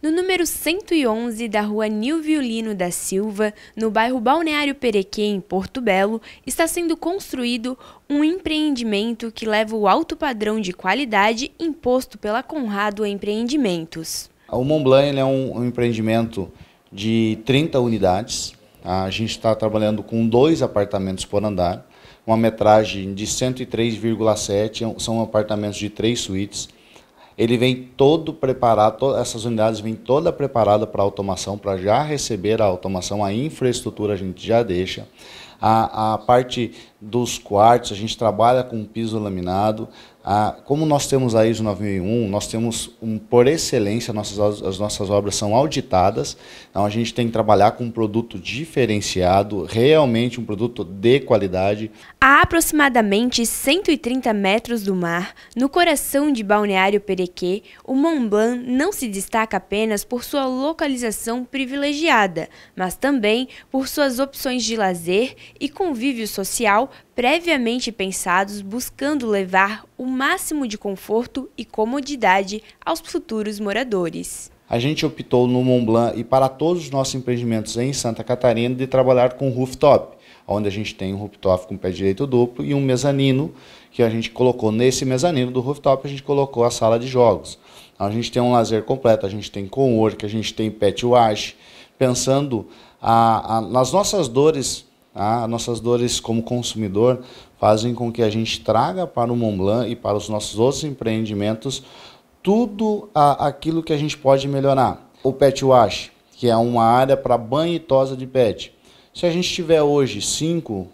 No número 111 da rua Nilviolino da Silva, no bairro Balneário Perequê, em Porto Belo, está sendo construído um empreendimento que leva o alto padrão de qualidade imposto pela Conrado Empreendimentos. O Montblanc é um, um empreendimento de 30 unidades. Tá? A gente está trabalhando com dois apartamentos por andar, uma metragem de 103,7, são apartamentos de três suítes ele vem todo preparado, essas unidades vêm toda preparada para automação, para já receber a automação, a infraestrutura a gente já deixa. A, a parte dos quartos, a gente trabalha com piso laminado. Ah, como nós temos a ISO 9001, nós temos, um, por excelência, nossas, as nossas obras são auditadas, então a gente tem que trabalhar com um produto diferenciado, realmente um produto de qualidade. A aproximadamente 130 metros do mar, no coração de Balneário Perequê, o Mont Blanc não se destaca apenas por sua localização privilegiada, mas também por suas opções de lazer e convívio social previamente pensados buscando levar o máximo de conforto e comodidade aos futuros moradores. A gente optou no Mont Blanc e para todos os nossos empreendimentos em Santa Catarina de trabalhar com rooftop, onde a gente tem um rooftop com pé direito duplo e um mezanino que a gente colocou nesse mezanino do rooftop, a gente colocou a sala de jogos. A gente tem um lazer completo, a gente tem co-work, a gente tem pet wash, pensando a, a, nas nossas dores ah, nossas dores como consumidor fazem com que a gente traga para o Blanc e para os nossos outros empreendimentos tudo a, aquilo que a gente pode melhorar. O pet wash, que é uma área para banho e tosa de pet. Se a gente tiver hoje cinco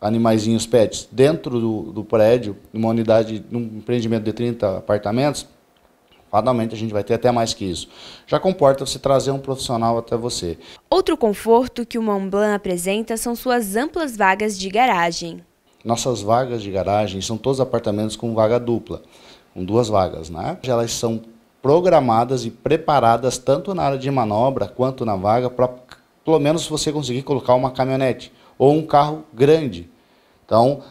animaizinhos pets dentro do, do prédio, numa unidade, num empreendimento de 30 apartamentos, Fatalmente a gente vai ter até mais que isso. Já comporta você trazer um profissional até você. Outro conforto que o Montblanc apresenta são suas amplas vagas de garagem. Nossas vagas de garagem são todos apartamentos com vaga dupla, com duas vagas, né? Elas são programadas e preparadas tanto na área de manobra quanto na vaga para pelo menos você conseguir colocar uma caminhonete ou um carro grande. Então,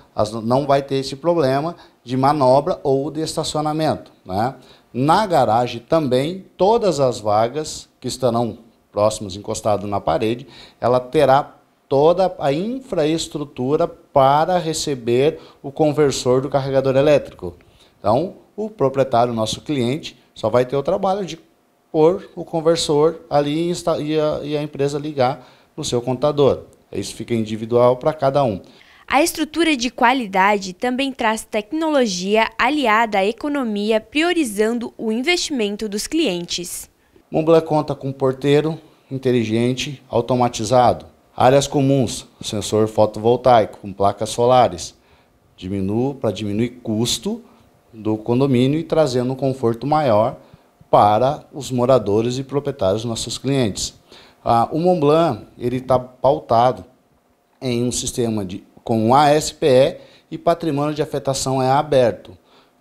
não vai ter esse problema de manobra ou de estacionamento, né? Na garagem também, todas as vagas que estarão próximas, encostadas na parede, ela terá toda a infraestrutura para receber o conversor do carregador elétrico. Então, o proprietário, nosso cliente, só vai ter o trabalho de pôr o conversor ali e a, e a empresa ligar no seu contador. É isso fica individual para cada um. A estrutura de qualidade também traz tecnologia aliada à economia, priorizando o investimento dos clientes. Montblanc conta com porteiro inteligente automatizado, áreas comuns, sensor fotovoltaico com placas solares, diminuo para diminuir custo do condomínio e trazendo um conforto maior para os moradores e proprietários nossos clientes. Ah, o Montblanc ele está pautado em um sistema de com um ASPE e patrimônio de afetação é aberto.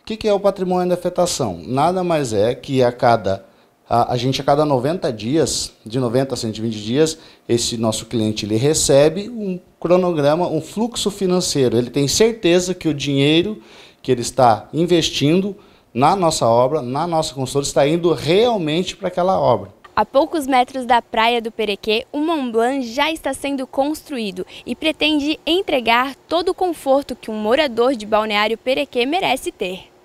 O que, que é o patrimônio de afetação? Nada mais é que a cada a, a, gente a cada 90 dias, de 90 a 120 dias, esse nosso cliente ele recebe um cronograma, um fluxo financeiro. Ele tem certeza que o dinheiro que ele está investindo na nossa obra, na nossa consultora, está indo realmente para aquela obra. A poucos metros da praia do Perequê, o Mont Blanc já está sendo construído e pretende entregar todo o conforto que um morador de Balneário Perequê merece ter.